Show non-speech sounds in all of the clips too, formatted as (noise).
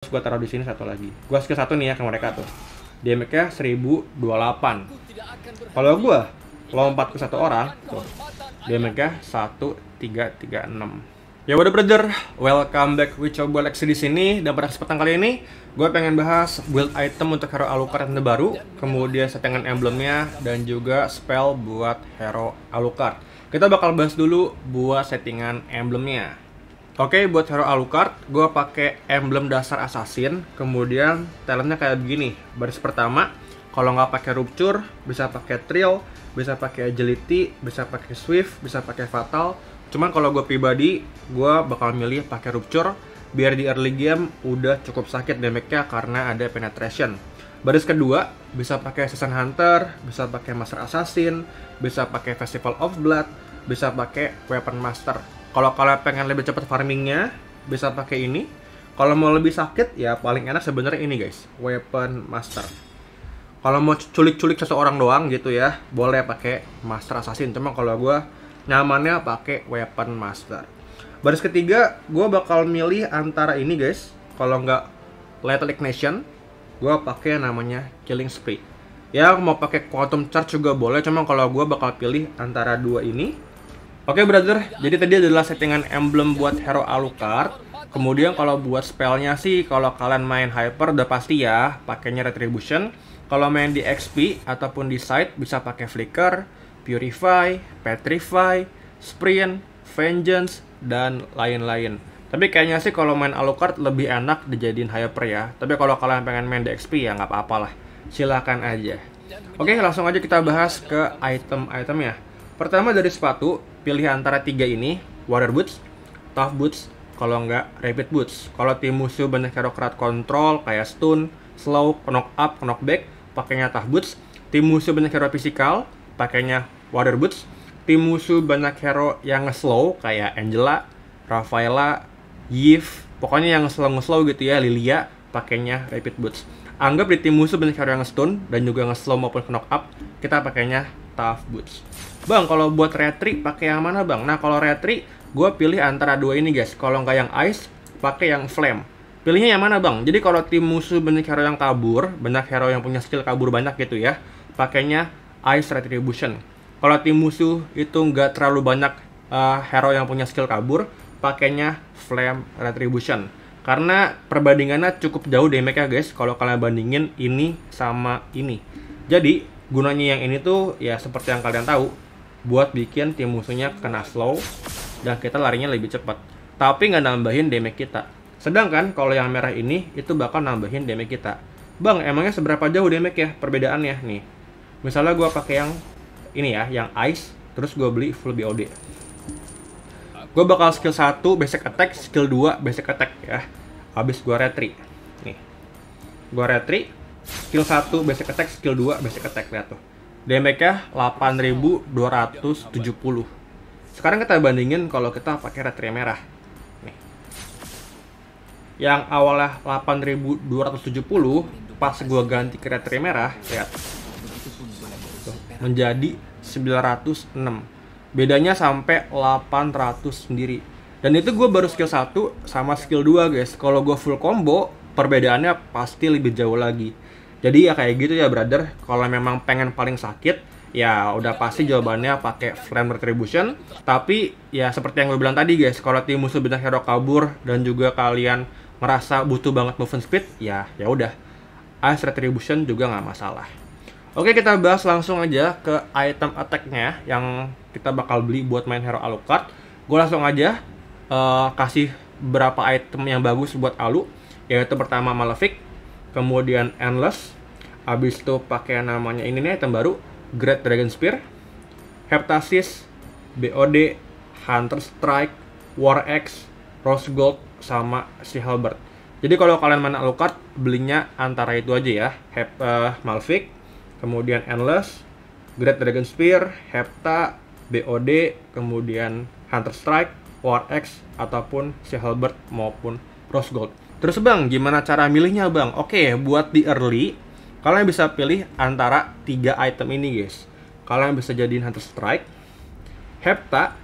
Terus gue taruh di sini satu lagi. Gue skill satu nih ya ke mereka tuh. Damage-nya 1028. Kalau gue lompat ke satu orang, tuh. Damage-nya 1336. Ya udah brother, welcome back with coba Lexi di sini dan pada kesempatan kali ini gue pengen bahas build item untuk hero Alucard yang terbaru, kemudian settingan emblemnya dan juga spell buat hero Alucard. Kita bakal bahas dulu buat settingan emblemnya. Oke, okay, buat hero Alucard, gue pakai emblem dasar assassin, kemudian talentnya kayak begini. Baris pertama, kalau nggak pakai rupture, bisa pakai trill, bisa pakai agility, bisa pakai swift, bisa pakai fatal. Cuman kalau gue pribadi, gue bakal milih pakai rupture, biar di early game udah cukup sakit damage-nya karena ada penetration. Baris kedua, bisa pakai Assassin Hunter, bisa pakai Master Assassin, bisa pakai Festival of Blood, bisa pakai Weapon Master. Kalau kalian pengen lebih cepat farmingnya, bisa pakai ini. Kalau mau lebih sakit, ya paling enak sebenarnya ini guys, Weapon Master. Kalau mau culik-culik seseorang doang gitu ya, boleh pakai Master Assassin. Cuma kalau gue nyamannya pakai Weapon Master. Baris ketiga, gue bakal milih antara ini guys. Kalau nggak Lethal Ignition, gue pakai namanya Killing Spree. Ya mau pakai Quantum Charge juga boleh, cuma kalau gue bakal pilih antara dua ini Oke okay, brother, jadi tadi adalah settingan emblem buat hero Alucard. Kemudian kalau buat spellnya sih, kalau kalian main Hyper udah pasti ya, pakainya Retribution. Kalau main di XP ataupun di side bisa pakai Flicker, Purify, Petrify, Sprint, Vengeance, dan lain-lain. Tapi kayaknya sih kalau main Alucard lebih enak dijadiin Hyper ya. Tapi kalau kalian pengen main di XP ya nggak apa apalah Silakan aja. Oke, langsung aja kita bahas ke item-itemnya. Pertama dari sepatu, pilih antara tiga ini, water Boots, Tough Boots, kalau nggak Rapid Boots. Kalau tim musuh banyak kerokrat kontrol, kayak stun, slow, knock up, knock back, pakainya Tough Boots. Tim musuh banyak hero fisikal, pakainya water Boots. Tim musuh banyak hero yang slow kayak Angela, Rafaela, Yves, pokoknya yang slow-slow gitu ya, Lilia, pakainya Rapid Boots anggap di tim musuh banyak hero yang stun dan juga nge-slow maupun knock up, kita pakainya tough boots. Bang, kalau buat retri pakai yang mana bang? Nah, kalau retri, gue pilih antara dua ini guys. Kalau nggak yang ice, pakai yang flame. Pilihnya yang mana bang? Jadi kalau tim musuh banyak hero yang kabur, banyak hero yang punya skill kabur banyak gitu ya, pakainya ice retribution. Kalau tim musuh itu nggak terlalu banyak uh, hero yang punya skill kabur, pakainya flame retribution. Karena perbandingannya cukup jauh damage-nya guys, kalau kalian bandingin ini sama ini. Jadi, gunanya yang ini tuh ya seperti yang kalian tahu, buat bikin tim musuhnya kena slow dan kita larinya lebih cepat. Tapi nggak nambahin damage kita. Sedangkan kalau yang merah ini itu bakal nambahin damage kita. Bang, emangnya seberapa jauh damage ya perbedaannya nih? Misalnya gue pakai yang ini ya, yang ice, terus gue beli full BOD. Gue bakal skill 1 basic attack, skill 2 basic attack ya. Habis gue retri. Nih. Gue retri, skill 1 basic attack, skill 2 basic attack lihat tuh damage-nya 8270 sekarang kita bandingin kalau kita pakai ratri merah nih yang awalnya 8270 pas gua ganti ke merah lihat ya, Tuh, menjadi 906 bedanya sampai 800 sendiri dan itu gue baru skill 1 sama skill 2 guys kalau gue full combo perbedaannya pasti lebih jauh lagi jadi ya kayak gitu ya brother, kalau memang pengen paling sakit, ya udah pasti jawabannya pakai flame retribution tapi ya seperti yang gue bilang tadi guys kalau tim musuh bintang hero kabur dan juga kalian merasa butuh banget movement speed ya ya udah ice retribution juga nggak masalah oke kita bahas langsung aja ke item attacknya yang kita bakal beli buat main hero alucard gue langsung aja uh, kasih berapa item yang bagus buat alu yaitu pertama malefic kemudian endless Habis itu pakai namanya ini nih item baru, Great Dragon Spear, Heptasis, BOD, Hunter Strike, War X, Rose Gold, sama si Halbert. Jadi kalau kalian main Alucard, belinya antara itu aja ya. Hep, uh, eh, Malfic, kemudian Endless, Great Dragon Spear, Hepta, BOD, kemudian Hunter Strike, War X, ataupun si Halbert maupun Rose Gold. Terus bang, gimana cara milihnya bang? Oke, buat di early, kalian bisa pilih antara tiga item ini guys kalian bisa jadiin Hunter Strike Hepta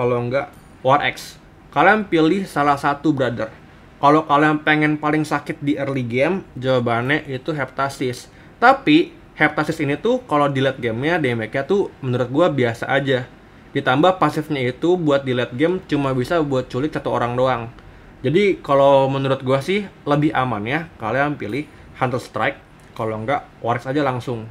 kalau enggak War X kalian pilih salah satu brother kalau kalian pengen paling sakit di early game jawabannya itu Heptasis tapi Heptasis ini tuh kalau di late gamenya damage-nya tuh menurut gua biasa aja ditambah pasifnya itu buat di late game cuma bisa buat culik satu orang doang jadi kalau menurut gua sih lebih aman ya kalian pilih Hunter Strike kalau enggak Warex aja langsung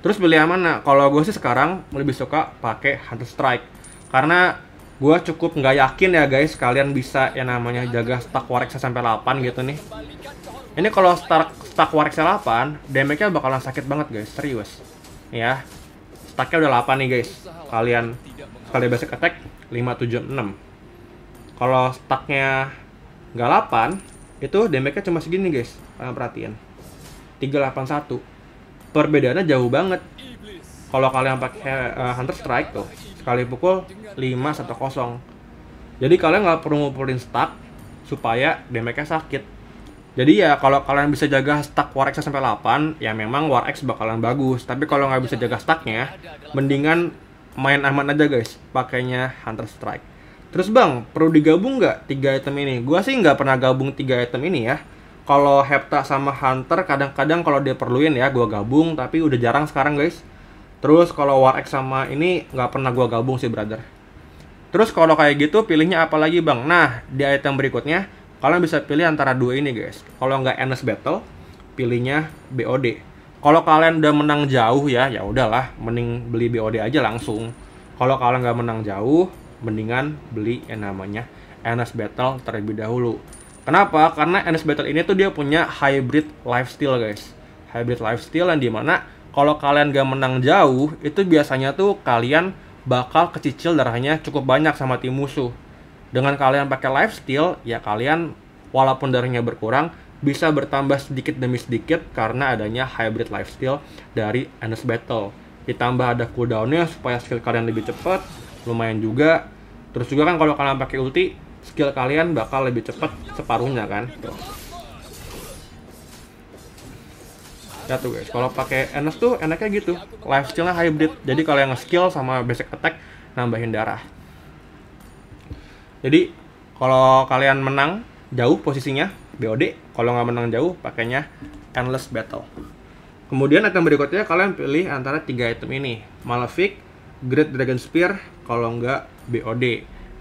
terus beli yang mana kalau gue sih sekarang lebih suka pakai Hunter Strike karena gue cukup nggak yakin ya guys kalian bisa yang namanya jaga stack Warex sampai 8 gitu nih ini kalau stack stack Warex 8 damage-nya bakalan sakit banget guys serius ya stacknya udah 8 nih guys kalian sekali basic attack 576 kalau stacknya nggak 8 itu damage-nya cuma segini guys kalian perhatiin 381 perbedaannya jauh banget kalau kalian pakai uh, Hunter Strike tuh sekali pukul 5 kosong jadi kalian nggak perlu ngumpulin stack supaya damage-nya sakit jadi ya kalau kalian bisa jaga stack War X sampai 8 ya memang War X bakalan bagus tapi kalau nggak bisa jaga stacknya mendingan main aman aja guys pakainya Hunter Strike Terus bang, perlu digabung nggak tiga item ini? Gua sih nggak pernah gabung tiga item ini ya kalau Hepta sama Hunter kadang-kadang kalau dia perluin ya gua gabung tapi udah jarang sekarang guys. Terus kalau War sama ini nggak pernah gua gabung sih brother. Terus kalau kayak gitu pilihnya apa lagi bang? Nah di item berikutnya kalian bisa pilih antara dua ini guys. Kalau nggak Endless Battle pilihnya BOD. Kalau kalian udah menang jauh ya ya udahlah mending beli BOD aja langsung. Kalau kalian nggak menang jauh mendingan beli yang namanya Endless Battle terlebih dahulu. Kenapa? Karena NS Battle ini tuh dia punya hybrid lifestyle guys. Hybrid lifestyle yang dimana kalau kalian gak menang jauh, itu biasanya tuh kalian bakal kecicil darahnya cukup banyak sama tim musuh. Dengan kalian pakai lifestyle, ya kalian walaupun darahnya berkurang, bisa bertambah sedikit demi sedikit karena adanya hybrid lifestyle dari NS Battle. Ditambah ada cooldownnya supaya skill kalian lebih cepat, lumayan juga. Terus juga kan kalau kalian pakai ulti, skill kalian bakal lebih cepat separuhnya kan tuh ya tuh guys kalau pakai Enes tuh enaknya gitu life skillnya hybrid jadi kalau yang skill sama basic attack nambahin darah jadi kalau kalian menang jauh posisinya BOD kalau nggak menang jauh pakainya endless battle kemudian item berikutnya kalian pilih antara tiga item ini Malefic Great Dragon Spear kalau nggak BOD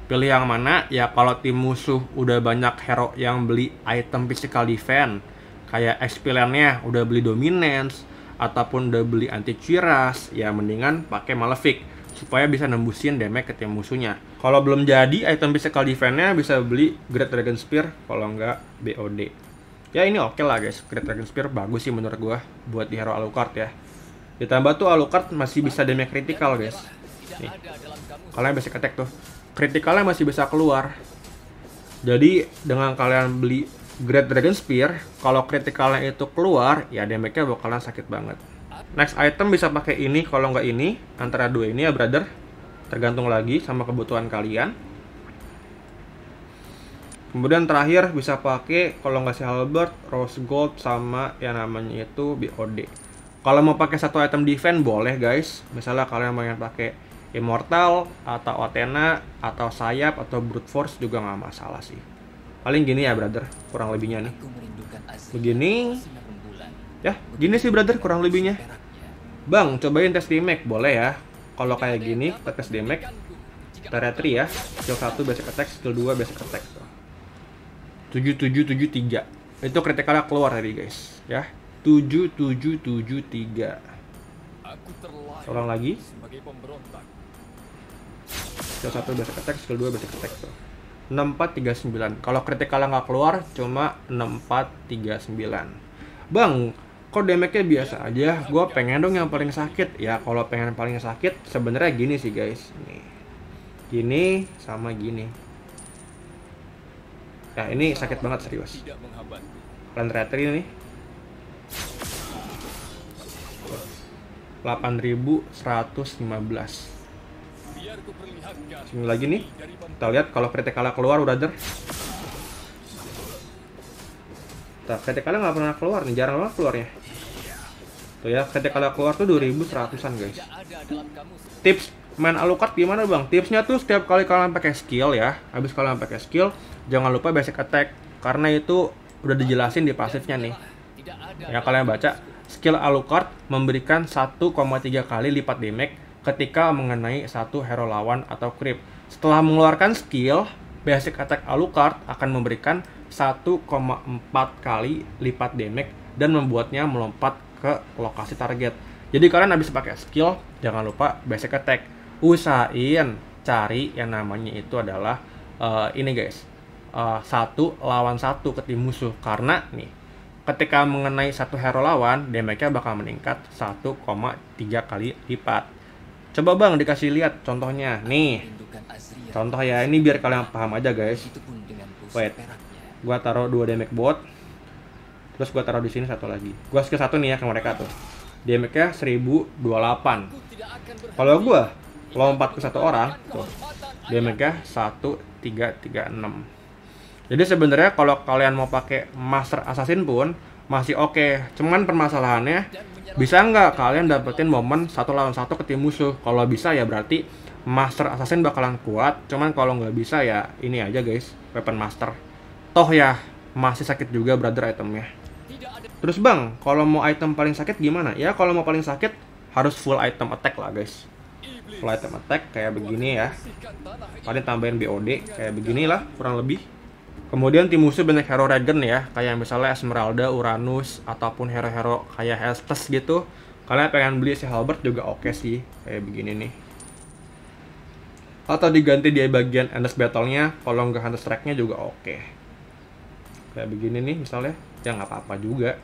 pilih yang mana ya kalau tim musuh udah banyak hero yang beli item physical defense kayak expilernya udah beli dominance ataupun udah beli anti ciras ya mendingan pakai malefic supaya bisa nembusin damage ke tim musuhnya kalau belum jadi item physical defense-nya bisa beli Great Dragon Spear kalau nggak BOD ya ini oke okay lah guys Great Dragon Spear bagus sih menurut gua buat di hero Alucard ya ditambah tuh Alucard masih bisa damage critical guys nih kalian basic attack tuh kritikalnya masih bisa keluar. Jadi dengan kalian beli Great Dragon Spear, kalau kritikalnya itu keluar, ya damage-nya bakalan sakit banget. Next item bisa pakai ini, kalau nggak ini, antara dua ini ya brother. Tergantung lagi sama kebutuhan kalian. Kemudian terakhir bisa pakai kalau nggak si Halbert, Rose Gold sama yang namanya itu BOD. Kalau mau pakai satu item defense boleh guys. Misalnya kalian pengen pakai Immortal atau Athena atau Sayap atau Brute Force juga nggak masalah sih. Paling gini ya brother, kurang lebihnya nih. Begini. Ya, gini sih brother kurang lebihnya. Bang, cobain tes damage boleh ya. Kalau kayak gini, kita tes damage. Kita ya. Skill 1 basic attack, skill 2 basic attack. 7773. Itu kritikalnya keluar tadi guys, ya. 7773. Seorang lagi skill 1 basic attack skill 2 basic attack tuh 9. kalau kritikalnya nggak keluar cuma 9. bang kok damage-nya biasa aja gue pengen dong yang paling sakit ya kalau pengen paling sakit sebenarnya gini sih guys nih gini sama gini nah ini sakit banget serius plan retri 8115 Sini lagi nih. Kita lihat kalau PT Kala keluar, brother. Nah, PT kalah nggak pernah keluar nih, jarang banget keluarnya. Tuh ya, PT Kala keluar tuh 2100-an, guys. Tips main Alucard gimana, Bang? Tipsnya tuh setiap kali kalian pakai skill ya, abis kalian pakai skill, jangan lupa basic attack karena itu udah dijelasin di pasifnya nih. Ya kalian baca, skill Alucard memberikan 1,3 kali lipat damage ketika mengenai satu hero lawan atau creep. Setelah mengeluarkan skill, basic attack Alucard akan memberikan 1,4 kali lipat damage dan membuatnya melompat ke lokasi target. Jadi kalian habis pakai skill, jangan lupa basic attack. Usahain cari yang namanya itu adalah uh, ini guys. Uh, satu lawan satu ke tim musuh karena nih ketika mengenai satu hero lawan damage-nya bakal meningkat 1,3 kali lipat Coba bang dikasih lihat contohnya nih. Contoh ya ini biar kalian paham aja guys. Wait, gua taruh dua damage bot. Terus gua taruh di sini satu lagi. Gua skill satu nih ya ke mereka tuh. Damage-nya 1028. Kalau gua lompat ke satu orang, tuh. Damage-nya 1336. Jadi sebenarnya kalau kalian mau pakai Master Assassin pun masih oke, okay. cuman permasalahannya bisa nggak kalian dapetin momen satu lawan satu ke tim musuh kalau bisa ya berarti master assassin bakalan kuat cuman kalau nggak bisa ya ini aja guys weapon master toh ya masih sakit juga brother itemnya terus bang kalau mau item paling sakit gimana ya kalau mau paling sakit harus full item attack lah guys full item attack kayak begini ya paling tambahin BOD kayak beginilah kurang lebih Kemudian tim musuh banyak hero regen ya, kayak misalnya Esmeralda, Uranus, ataupun hero-hero kayak Estes gitu. Kalian pengen beli si Halbert juga oke okay sih, kayak begini nih. Atau diganti di bagian Endless Battle-nya, kalau nggak Hunter Strike-nya juga oke. Okay. Kayak begini nih misalnya, ya nggak apa-apa juga.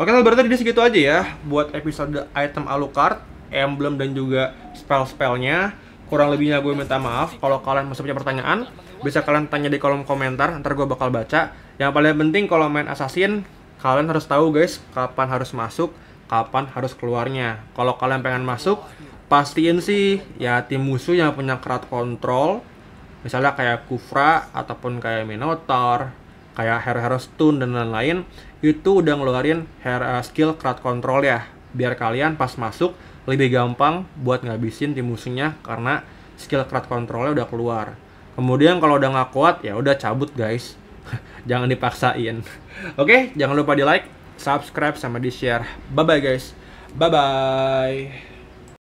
Oke okay, berarti jadi segitu aja ya buat episode item Alucard, emblem dan juga spell-spellnya. Kurang lebihnya gue minta maaf kalau kalian masih punya pertanyaan bisa kalian tanya di kolom komentar ntar gue bakal baca yang paling penting kalau main assassin kalian harus tahu guys kapan harus masuk kapan harus keluarnya kalau kalian pengen masuk pastiin sih ya tim musuh yang punya kerat kontrol misalnya kayak Kufra ataupun kayak Minotaur kayak Hero Hero Stun dan lain-lain itu udah ngeluarin eh, skill kerat kontrol ya biar kalian pas masuk lebih gampang buat ngabisin tim musuhnya karena skill kerat kontrolnya udah keluar Kemudian kalau udah nggak kuat ya udah cabut guys. (laughs) jangan dipaksain. Oke, okay, jangan lupa di like, subscribe sama di share. Bye bye guys. Bye bye.